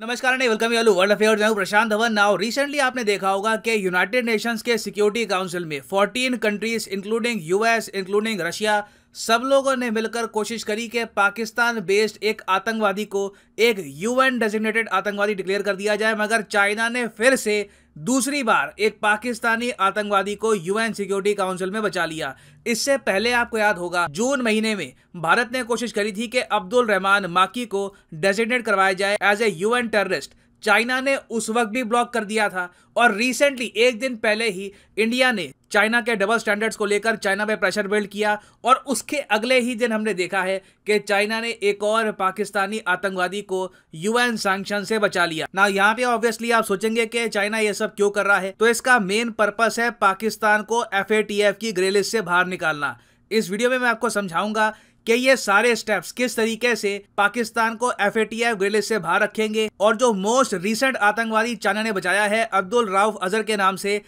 नमस्कार and welcome you world affair मैं Prashant Dhawan now recently आपने देखा होगा कि यूनाइटेड नेशंस के सिक्योरिटी काउंसिल में 14 countries including US including Russia सब लोगों ने मिलकर कोशिश करी कि पाकिस्तान बेस्ड एक आतंकवादी को एक यूएन डेजिग्नेटेड आतंकवादी डिक्लेयर कर दिया जाए मगर चाइना ने फिर से दूसरी बार एक पाकिस्तानी आतंकवादी को यूएन सिक्योरिटी काउंसिल में बचा लिया इससे पहले आपको याद होगा जून महीने में भारत ने कोशिश करी थी कि अब्दुल रहमान माकी को डेजिग्नेट करवाया जाए as a UN terrorist China ने उस वक्त भी ब्लॉक कर दिया था और रिसेंटली एक दिन पहले ही इंडिया ने चाइना के डबल स्टैंडर्ड्स को लेकर चाइना पे प्रेशर बिल्ड किया और उसके अगले ही दिन हमने देखा है कि चाइना ने एक और पाकिस्तानी आतंकवादी को यूएन सैंक्शन से बचा लिया ना यहाँ पे ऑब्वियसली आप सोचेंगे कि चाइना ये सब क्यों कर रहा है तो इसका मेन पर्पस है पाकिस्तान को एफ की ग्रे लिस्ट से बाहर निकालना इस वीडियो में मैं आपको समझाऊंगा कि ये सारे स्टेप्स किस तरीके से पाकिस्तान को एफ ग्रिले से बाहर रखेंगे और जो मोस्ट रिसेंट आतंकवादी चाइना ने बचाया है अब्दुल राउफ अजहर के नाम से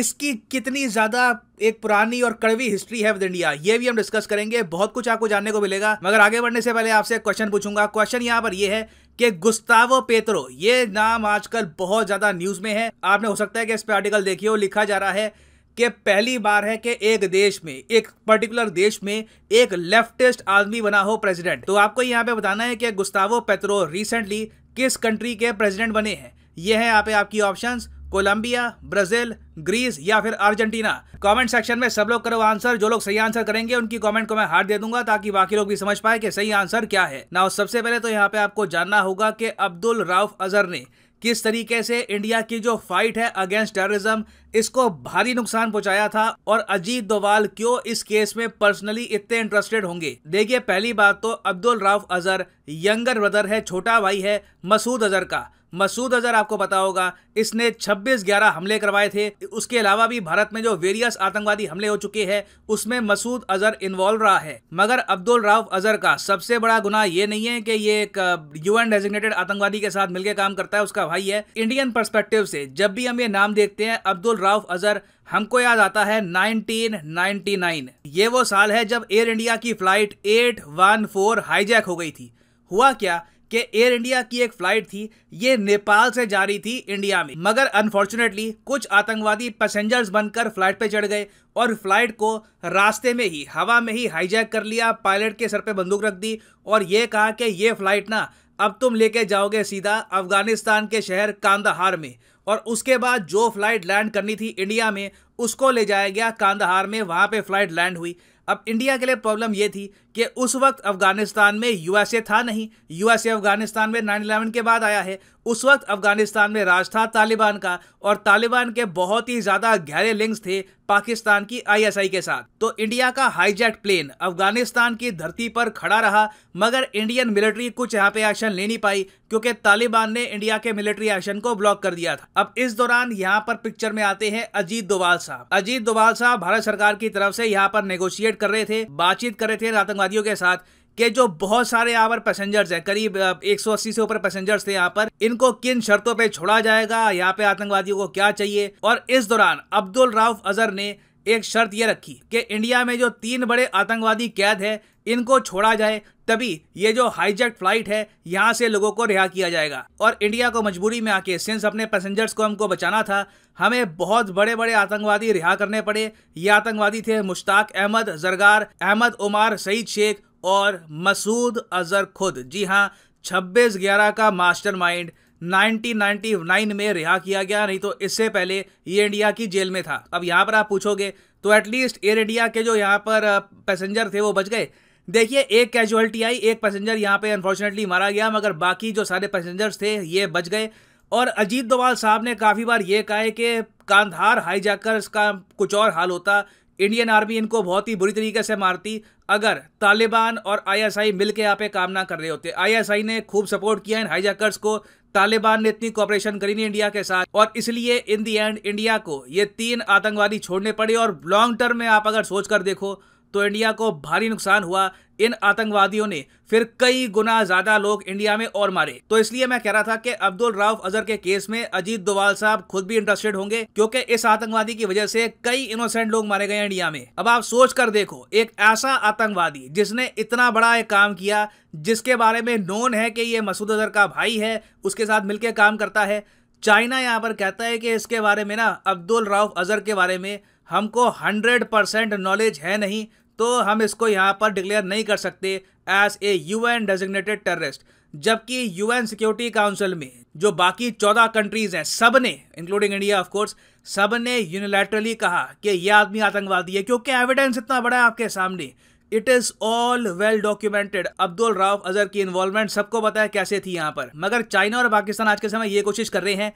इसकी कितनी ज़्यादा एक पुरानी और कड़वी हिस्ट्री है विद इंडिया ये भी हम डिस्कस करेंगे बहुत कुछ आपको जानने को मिलेगा मगर आगे बढ़ने से पहले आपसे क्वेश्चन पूछूंगा क्वेश्चन यहाँ पर यह है कि गुस्तावो पेत्रो ये नाम आजकल बहुत ज़्यादा न्यूज़ में है आपने हो सकता है कि इस पर आर्टिकल देखिए लिखा जा रहा है कि पहली बार है कि एक देश में एक पर्टिकुलर देश में एक लेफ्टिस्ट आदमी बना हो प्रेसिडेंट तो आपको यहाँ पे बताना है कि गुस्तावो पेत्रो रिसेंटली किस कंट्री के प्रेसिडेंट बने हैं यह है यहाँ पे आपकी ऑप्शंस कोलंबिया ब्राजील ग्रीस या फिर अर्जेंटीना कमेंट सेक्शन में सब लोग करो आंसर जो लोग सही आंसर करेंगे उनकी कमेंट को मैं हार दे दूंगा ताकि बाकी लोग भी समझ पाए कि सही आंसर क्या है ना सबसे पहले तो यहाँ पे आपको जानना होगा कि अब्दुल राउफ अजहर ने किस तरीके से इंडिया की जो फाइट है अगेंस्ट टेररिज्म इसको भारी नुकसान पहुंचाया था और अजीत दोवाल क्यों इस केस में पर्सनली इतने इंटरेस्टेड होंगे देखिए पहली बात तो अब्दुल राउफ अजहर यंगर ब्रदर है छोटा भाई है मसूद अजहर का मसूद अजहर आपको बता होगा इसने 26 ग्यारह हमले करवाए थे उसके अलावा भी भारत में जो वेरियस आतंकवादी हमले हो चुके हैं उसमें मसूद अजहर इन्वॉल्व रहा है मगर अब्दुल राव अजहर का सबसे बड़ा गुना ये नहीं है कि ये एक यूएन डेजिग्नेटेड आतंकवादी के साथ मिलकर काम करता है उसका भाई है इंडियन परस्पेक्टिव से जब भी हम ये नाम देखते हैं अब्दुल राव अजहर हमको याद आता है 1999 ये वो साल है जब एयर इंडिया की फ्लाइट 814 हाईजैक हो गई थी हुआ क्या कि एयर इंडिया की एक फ्लाइट थी ये नेपाल से जा रही थी इंडिया में मगर अनफॉर्चुनेटली कुछ आतंकवादी पैसेंजर्स बनकर फ्लाइट पे चढ़ गए और फ्लाइट को रास्ते में ही हवा में ही हाईजैक कर लिया पायलट के सर पे बंदूक रख दी और ये कहा कि ये फ्लाइट ना अब तुम लेके जाओगे सीधा अफगानिस्तान के शहर कांदाहार में और उसके बाद जो फ्लाइट लैंड करनी थी इंडिया में उसको ले जाया गया कांदाहार में वहाँ पे फ्लाइट लैंड हुई अब इंडिया के लिए प्रॉब्लम ये थी कि उस वक्त अफगानिस्तान में यूएसए था नहीं यूएसए अफगानिस्तान में नाइन इलेवन के बाद आया है उस वक्त अफगानिस्तान में राज था तालिबान का और तालिबान के बहुत ही ज़्यादा गहरे लिंक्स थे पाकिस्तान की आईएसआई के साथ तो इंडिया का हाईजेट प्लेन अफगानिस्तान की धरती पर खड़ा रहा मगर इंडियन मिलिट्री कुछ यहाँ पे एक्शन ले नहीं पाई क्योंकि तालिबान ने इंडिया के मिलिट्री एक्शन को ब्लॉक कर दिया था अब इस दौरान यहाँ पर पिक्चर में आते हैं अजीत डोवाल साहब अजीत डोवाल साहब भारत सरकार की तरफ से यहाँ पर नेगोशिएट कर रहे थे बातचीत कर रहे थे आतंकवाद आतंकवादियों के साथ के जो बहुत सारे यहाँ पर पैसेंजर्स हैं करीब 180 से ऊपर पैसेंजर्स थे यहाँ पर इनको किन शर्तों पे छोड़ा जाएगा यहाँ पे आतंकवादियों को क्या चाहिए और इस दौरान अब्दुल राउफ अजहर ने एक शर्त यह रखी कि इंडिया में जो तीन बड़े आतंकवादी कैद है इनको छोड़ा जाए तभी ये जो हाईजेक फ्लाइट है यहाँ से लोगों को रिहा किया जाएगा और इंडिया को मजबूरी में आके सिंस अपने पैसेंजर्स को हमको बचाना था हमें बहुत बड़े बड़े आतंकवादी रिहा करने पड़े ये आतंकवादी थे मुश्ताक अहमद जरगार अहमद उमार सईद शेख और मसूद अजहर खुद जी हाँ छब्बीस ग्यारह का माइंड 1999 में रिहा किया गया नहीं तो इससे पहले ये इंडिया की जेल में था अब यहाँ पर आप पूछोगे तो एटलीस्ट एयर इंडिया के जो यहाँ पर पैसेंजर थे वो बच गए देखिए एक कैजुअलिटी आई एक पैसेंजर यहाँ पे अनफॉर्चुनेटली मारा गया मगर बाकी जो सारे पैसेंजर्स थे ये बच गए और अजीत डोवाल साहब ने काफ़ी बार ये कहा है कि कांधार हाईजैकर्स का कुछ और हाल होता इंडियन आर्मी इनको बहुत ही बुरी तरीके से मारती अगर तालिबान और आईएसआई मिलकर यहाँ पे काम ना कर रहे होते आईएसआई ने खूब सपोर्ट किया इन हाईजैकर्स को तालिबान ने इतनी कॉपरेशन करी नहीं इंडिया के साथ और इसलिए इन दी एंड इंडिया को ये तीन आतंकवादी छोड़ने पड़े और लॉन्ग टर्म में आप अगर सोच कर देखो तो इंडिया को भारी नुकसान हुआ इन आतंकवादियों ने फिर कई गुना ज्यादा लोग इंडिया में और मारे तो इसलिए मैं कह रहा था कि अब्दुल राउफ अजहर के केस में अजीत दोवाल साहब खुद भी इंटरेस्टेड होंगे क्योंकि इस आतंकवादी की वजह से कई इनोसेंट लोग मारे गए इंडिया में अब आप सोच कर देखो एक ऐसा आतंकवादी जिसने इतना बड़ा एक काम किया जिसके बारे में नोन है कि ये मसूद अजहर का भाई है उसके साथ मिलकर काम करता है चाइना यहाँ पर कहता है कि इसके बारे में ना अब्दुल राउफ अजहर के बारे में हमको हंड्रेड परसेंट नॉलेज है नहीं तो हम इसको यहाँ पर डिक्लेयर नहीं कर सकते as a UN designated terrorist जबकि यूएन सिक्योरिटी काउंसिल में जो बाकी चौदह कंट्रीज हैं सब ने इंक्लूडिंग इंडिया ऑफ कोर्स सब ने यूनिलैटरली कहा कि यह आदमी आतंकवादी है क्योंकि एविडेंस इतना बड़ा है आपके सामने it is all well documented Abdul Rauf Azhar की इन्वॉल्वमेंट सबको बताया कैसे थी यहाँ पर मगर चाइना और पाकिस्तान आज के समय ये कोशिश कर रहे हैं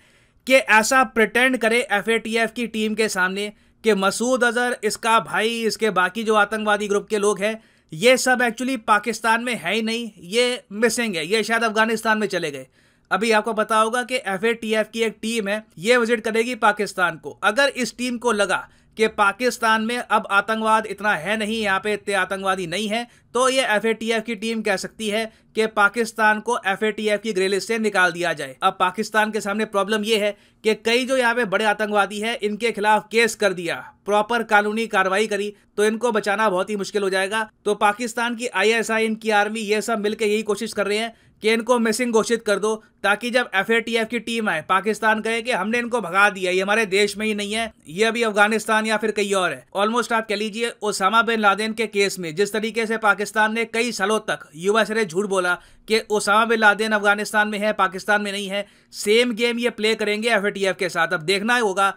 कि ऐसा प्रिटेंड करे एफ की टीम के सामने कि मसूद अजहर इसका भाई इसके बाकी जो आतंकवादी ग्रुप के लोग हैं ये सब एक्चुअली पाकिस्तान में है ही नहीं ये मिसिंग है ये शायद अफगानिस्तान में चले गए अभी आपको पता होगा कि एफ की एक टीम है ये विजिट करेगी पाकिस्तान को अगर इस टीम को लगा कि पाकिस्तान में अब आतंकवाद इतना है नहीं यहाँ पे इतने आतंकवादी नहीं है तो ये एफ की टीम कह सकती है कि पाकिस्तान को एफ की ग्रे लिस्ट से निकाल दिया जाए अब पाकिस्तान के सामने प्रॉब्लम ये है कि कई जो यहाँ पे बड़े आतंकवादी हैं इनके खिलाफ केस कर दिया प्रॉपर कानूनी कार्रवाई करी तो इनको बचाना बहुत ही मुश्किल हो जाएगा तो पाकिस्तान की आई इनकी आर्मी ये सब मिलकर यही कोशिश कर रहे हैं केन को मिसिंग घोषित कर दो ताकि जब एफ की टीम आए पाकिस्तान कहे कि हमने इनको भगा दिया ये हमारे देश में ही नहीं है ये अभी अफगानिस्तान या फिर कहीं और है ऑलमोस्ट आप कह लीजिए ओसामा बिन लादेन के केस में जिस तरीके से पाकिस्तान ने कई सालों तक युवा से झूठ बोला कि ओसामा बिन लादेन अफगानिस्तान में है पाकिस्तान में नहीं है सेम गेम ये प्ले करेंगे एफ के साथ अब देखना होगा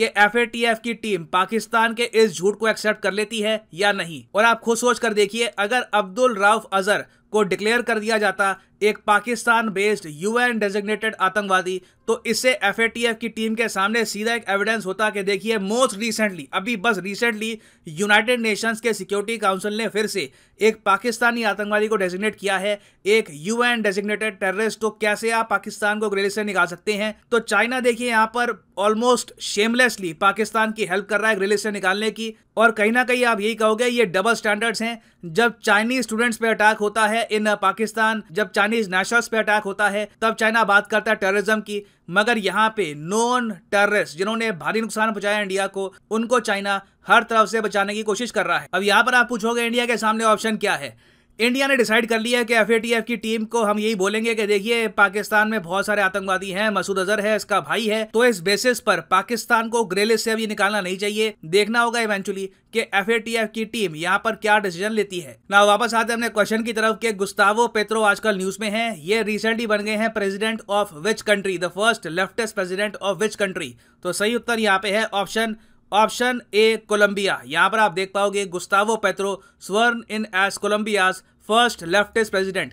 कि एफ की टीम पाकिस्तान के इस झूठ को एक्सेप्ट कर लेती है या नहीं और आप खुद सोच कर देखिए अगर अब्दुल राउफ अजहर को डिक्लेयर कर दिया जाता एक पाकिस्तान बेस्ड यूएन डेजिग्नेटेड आतंकवादी तो इससे एफएटीएफ की टीम के सामने सीधा एक एविडेंस होता कि देखिए मोस्ट रिसेंटली अभी बस रिसेंटली यूनाइटेड नेशंस के सिक्योरिटी काउंसिल ने फिर से एक पाकिस्तानी आतंकवादी को डेजिग्नेट किया है एक यूएन डेजिग्नेटेड टेररिस्ट तो कैसे आप पाकिस्तान को ग्रेलिस्ट से निकाल सकते हैं तो चाइना देखिए यहाँ पर ऑलमोस्ट शेमलेसली पाकिस्तान की हेल्प कर रहा है ग्रेली से निकालने की और कहीं ना कहीं आप यही कहोगे ये डबल स्टैंडर्ड्स हैं जब चाइनीज स्टूडेंट्स पे अटैक होता है इन पाकिस्तान जब चाइनीज चाइनीज नेशनल्स पे अटैक होता है तब चाइना बात करता है टेररिज्म की मगर यहाँ पे नॉन टेररिस्ट जिन्होंने भारी नुकसान पहुंचाया इंडिया को उनको चाइना हर तरफ से बचाने की कोशिश कर रहा है अब यहाँ पर आप पूछोगे इंडिया के सामने ऑप्शन क्या है इंडिया ने डिसाइड कर लिया है कि एफएटीएफ की टीम को हम यही बोलेंगे कि देखिए पाकिस्तान में बहुत सारे आतंकवादी हैं मसूद अजहर है इसका भाई है तो इस बेसिस पर पाकिस्तान को ग्रेलिस से अभी निकालना नहीं चाहिए देखना होगा इवेंचुअली कि एफ की टीम यहाँ पर क्या डिसीजन लेती है ना वापस आते हमने क्वेश्चन की तरफ के गुस्तावो पेत्रो आजकल न्यूज में है ये रिसेंटली बन गए हैं president of which country the first leftist president of which country तो सही उत्तर यहाँ पे है ऑप्शन ऑप्शन ए कोलंबिया यहां पर आप देख पाओगे Gustavo Petro sworn in as Colombia's first leftist president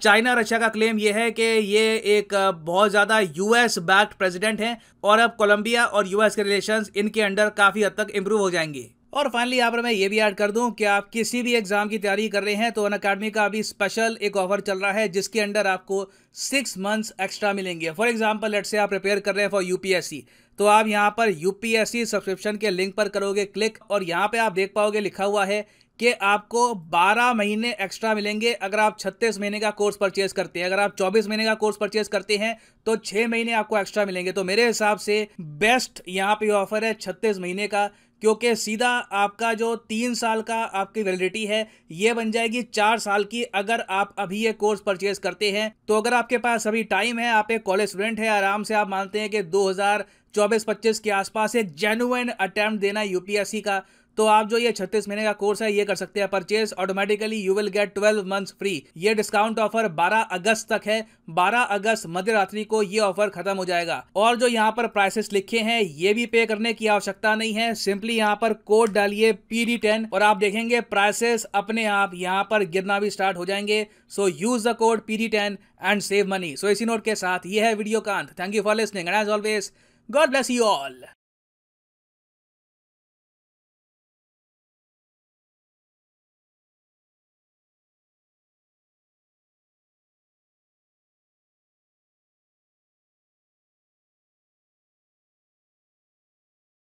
China Russia का क्लेम यह है कि ये एक बहुत ज़्यादा यूएस बैक्ड प्रेसिडेंट हैं और अब कोलंबिया और यूएस के रिलेशंस इनके अंडर काफ़ी हद तक इम्प्रूव हो जाएंगे और फाइनली यहाँ पर मैं ये भी ऐड कर दूं कि आप किसी भी एग्ज़ाम की तैयारी कर रहे हैं तो अन अकेडमी का अभी स्पेशल एक ऑफर चल रहा है जिसके अंडर आपको सिक्स मंथ्स एक्स्ट्रा मिलेंगे फॉर एग्जाम्पल लेट से आप प्रिपेयर कर रहे हैं फॉर यूपीएससी तो आप यहाँ पर यूपीएससी सब्सक्रिप्शन के लिंक पर करोगे क्लिक और यहाँ पे आप देख पाओगे लिखा हुआ है कि आपको 12 महीने एक्स्ट्रा मिलेंगे अगर आप 36 महीने का कोर्स परचेज करते हैं अगर आप 24 महीने का कोर्स परचेज करते हैं तो 6 महीने आपको एक्स्ट्रा मिलेंगे तो मेरे हिसाब से बेस्ट यहाँ पे ऑफर है 36 महीने का क्योंकि सीधा आपका जो तीन साल का आपकी वैलिडिटी है ये बन जाएगी चार साल की अगर आप अभी ये कोर्स परचेज करते हैं तो अगर आपके पास अभी टाइम है आप एक कॉलेज स्टूडेंट है आराम से आप मानते हैं कि दो चौबीस पच्चीस के आसपास एक जेनुअन अटैम्प्ट देना यूपीएससी का तो आप जो ये छत्तीस महीने का कोर्स है ये कर सकते हैं purchase automatically you will get twelve months free ये डिस्काउंट ऑफर 12 अगस्त तक है 12 अगस्त मध्य रात्रि को ये ऑफर खत्म हो जाएगा और जो यहाँ पर प्राइसेस लिखे हैं ये भी पे करने की आवश्यकता नहीं है सिंपली यहाँ पर कोड डालिए पी टेन और आप देखेंगे प्राइसेस अपने आप यहाँ पर गिरना भी स्टार्ट हो जाएंगे so use the code P ten and save money so इसी नोट के साथ ये है वीडियो का अंत thank you for listening and as always god bless you all